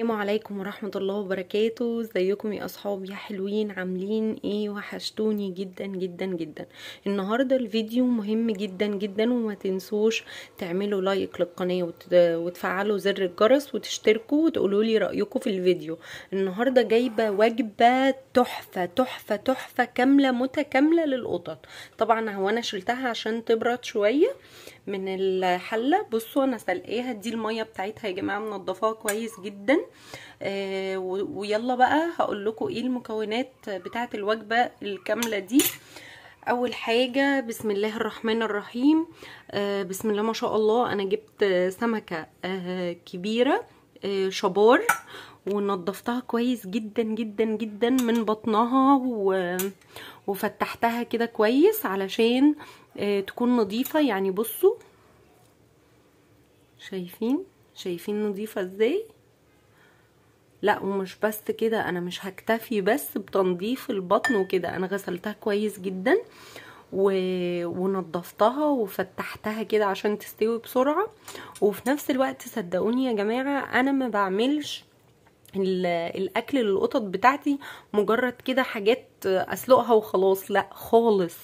السلام عليكم ورحمة الله وبركاته ازيكم يا اصحاب يا حلوين عاملين ايه وحشتوني جدا جدا جدا النهاردة الفيديو مهم جدا جدا وما تنسوش تعملوا لايك للقناة وتفعلوا زر الجرس وتشتركوا وتقولوا لي رأيكم في الفيديو النهاردة جايبة وجبة تحفة تحفة تحفة كاملة متكاملة للقطط طبعا هو انا شلتها عشان تبرد شوية من الحله بصوا انا سلقاها دي الميه بتاعتها يا جماعه منضفاها كويس جدا آه، ويلا بقى هقول لكم ايه المكونات بتاعه الوجبه الكامله دي اول حاجه بسم الله الرحمن الرحيم آه، بسم الله ما شاء الله انا جبت سمكه آه، كبيره شبار ونضفتها كويس جدا جدا جدا من بطنها و... وفتحتها كده كويس علشان آه، تكون نظيفة يعني بصوا شايفين شايفين نظيفة ازاي لا ومش بس كده انا مش هكتفي بس بتنظيف البطن وكده انا غسلتها كويس جدا و... ونضفتها وفتحتها كده عشان تستوي بسرعة وفي نفس الوقت صدقوني يا جماعة انا ما بعملش الاكل للقطط بتاعتي مجرد كده حاجات اسلقها وخلاص لا خالص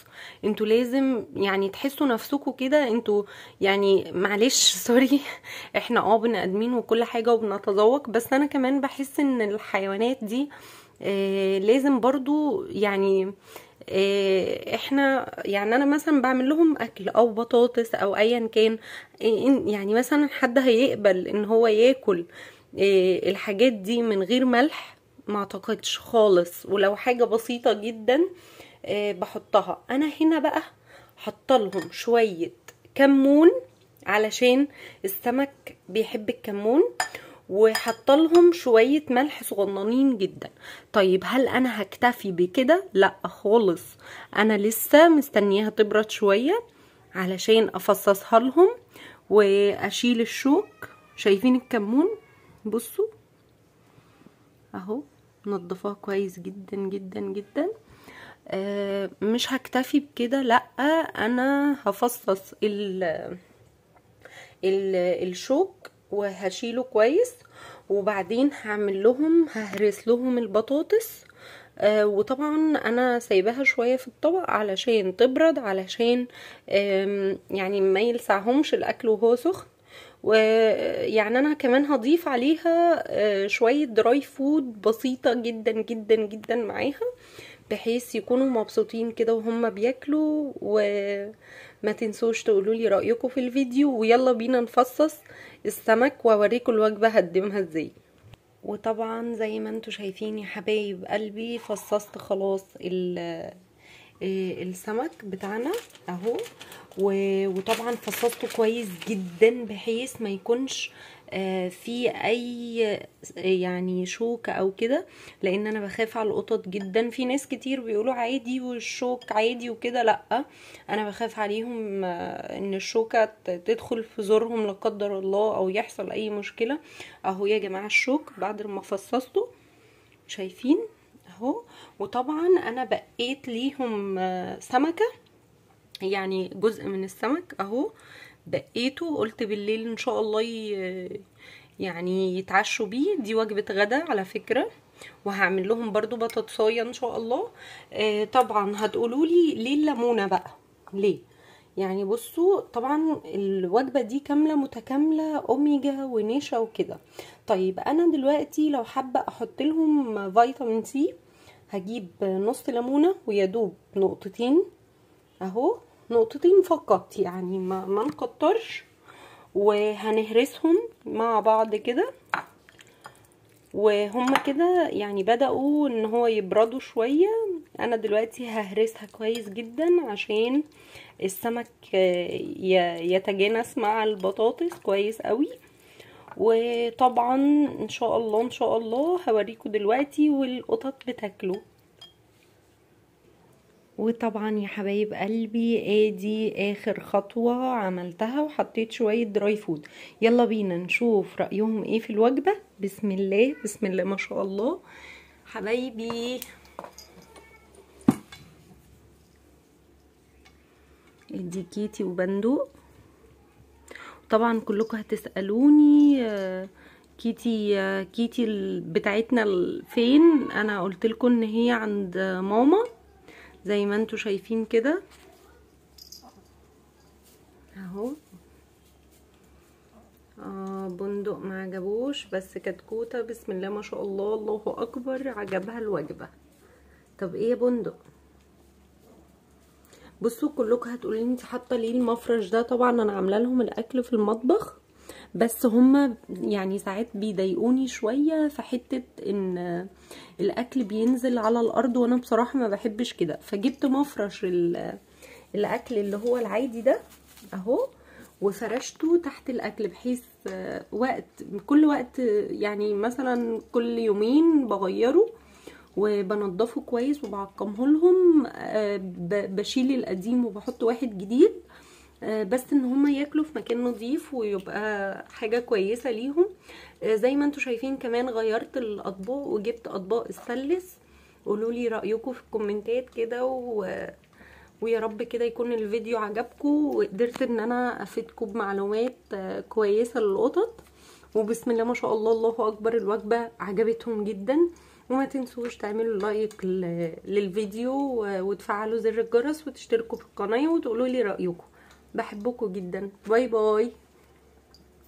انتوا لازم يعني تحسوا نفسكم كده انتوا يعني معلش سوري احنا اه بني ادمين وكل حاجه وبنتذوق بس انا كمان بحس ان الحيوانات دي آه لازم برضو يعني إيه، احنا يعني انا مثلا بعمل لهم اكل او بطاطس او ايا كان إيه، يعني مثلا حد هيقبل ان هو ياكل إيه، الحاجات دي من غير ملح ما اعتقدش خالص ولو حاجه بسيطه جدا بحطها انا هنا بقى حط لهم شويه كمون علشان السمك بيحب الكمون وحط لهم شويه ملح صغننين جدا طيب هل انا هكتفي بكده لا خالص انا لسه مستنياها تبرد شويه علشان افصصها لهم واشيل الشوك شايفين الكمون بصوا اهو نضفاها كويس جدا جدا جدا آه، مش هكتفي بكده لا انا هفصص ال ال الشوك وهشيله كويس وبعدين هعمل لهم ههرس لهم البطاطس آه، وطبعا انا سايباها شويه في الطبق علشان تبرد علشان يعني ما يلسعهمش الاكل وهو سخن ويعني انا كمان هضيف عليها آه، شويه دراي فود بسيطه جدا جدا جدا معاها بحيث يكونوا مبسوطين كده وهم بياكلوا وما تنسوش تقولوا لي رايكم في الفيديو ويلا بينا نفصص السمك واوريكم الوجبه هقدمها ازاي وطبعا زي ما انتم شايفين يا حبايب قلبي فصصت خلاص السمك بتاعنا اهو وطبعا فصصته كويس جدا بحيث ما يكونش آه، في اي يعني شوك او كده لان انا بخاف على القطط جدا في ناس كتير بيقولوا عادي والشوك عادي وكده لا انا بخاف عليهم آه، ان الشوكه تدخل في زورهم لقدر الله او يحصل اي مشكله اهو يا جماعه الشوك بعد ما فصصته شايفين اهو وطبعا انا بقيت ليهم آه، سمكه يعني جزء من السمك اهو بقيته قلت بالليل ان شاء الله ي... يعني يتعشوا بيه دي وجبه غدا على فكره وهعمل لهم برضو بطاطسايا ان شاء الله آه طبعا هتقولولي ليه الليمونه بقى ليه يعني بصوا طبعا الوجبه دي كامله متكامله اوميجا ونشا وكده طيب انا دلوقتي لو حابه احط لهم فيتامين سي هجيب نص ليمونه ويدوب نقطتين اهو نقطتين فقط يعني ما, ما نكترش وهنهرسهم مع بعض كده وهم كده يعني بدأوا ان هو يبردوا شوية انا دلوقتي ههرسها كويس جدا عشان السمك يتجانس مع البطاطس كويس قوي وطبعا ان شاء الله ان شاء الله هوريكم دلوقتي والقطط بتاكله وطبعا يا حبايب قلبي ادي اخر خطوة عملتها وحطيت شوية دراي فود يلا بينا نشوف رأيهم ايه في الوجبة بسم الله بسم الله ما شاء الله حبايبي ادي كيتي وبندق طبعا كلكم هتسالوني آه، كيتي آه، كيتي بتاعتنا فين انا قلت لكم ان هي عند ماما زي ما انتوا شايفين كده اهو آه بندق ما عجبوش بس كتكوته بسم الله ما شاء الله الله اكبر عجبها الوجبه طب ايه يا بندق بصوا كلكم هتقولوا انت حاطه ليه المفرش ده طبعا انا عامله لهم الاكل في المطبخ بس هما يعني ساعات بيضايقوني شويه في حته ان الاكل بينزل على الارض وانا بصراحه ما بحبش كده فجبت مفرش الاكل اللي هو العادي ده اهو وفرشته تحت الاكل بحيث وقت كل وقت يعني مثلا كل يومين بغيره وبنضفه كويس وبعقمه لهم آه، بشيل القديم وبحط واحد جديد آه، بس ان هما ياكلوا في مكان نظيف ويبقى حاجه كويسه ليهم آه، زي ما انتم شايفين كمان غيرت الاطباق وجبت اطباق السلس قولوا لي رايكم في الكومنتات كده و... ويا رب كده يكون الفيديو عجبكم وقدرت ان انا افيدكم بمعلومات آه، كويسه للقطط وبسم الله ما شاء الله الله اكبر الوجبه عجبتهم جدا وما تنسوش تعملوا لايك للفيديو وتفعلوا زر الجرس وتشتركوا في القناه وتقولوا لي رايكم بحبكم جدا باي باي